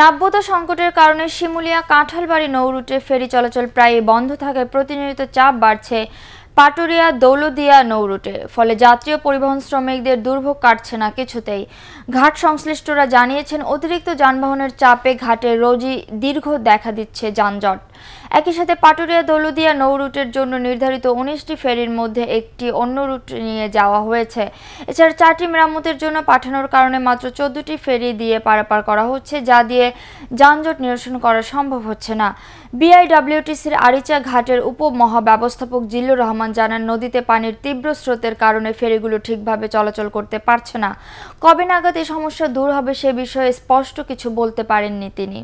নাব্যত সংকটের কারণে শিমুলিয়া কাঁঠালবাড়ি নৌরুটে ফেরি চলাচল প্রায় বন্ধ থাকায় প্রতিনিয়ত চাপ বাড়ছে পাটুরিয়া দৌলদিয়া নৌরুটে ফলে যাত্রী ও পরিবহন শ্রমিকদের দুর্ভোগ কাটছে না কিছুতেই ঘাট সংশ্লিষ্টরা জানিয়েছেন অতিরিক্ত যানবাহনের চাপে ঘাটে রোজই দীর্ঘ দেখা দিচ্ছে যানজট একই সাথে পাটুরিয়া দৌলদিয়া নৌরুটের জন্য নির্ধারিত উনিশটি ফেরির মধ্যে একটি অন্য রুট নিয়ে যাওয়া হয়েছে এছাড়া চারটি মেরামতের জন্য পাঠানোর কারণে মাত্র চোদ্দটি ফেরি দিয়ে পারাপার করা হচ্ছে যা দিয়ে যানজট নিরসন করা সম্ভব হচ্ছে না বিআইডব্লিউটিসির আরিচা ঘাটের উপমহাব্যবস্থাপক জিল্লুর রহমান জানান নদীতে পানির তীব্র স্রোতের কারণে ফেরিগুলো ঠিকভাবে চলাচল করতে পারছে না কবে নাগাদ এ সমস্যা দূর হবে সে বিষয়ে স্পষ্ট কিছু বলতে পারেননি তিনি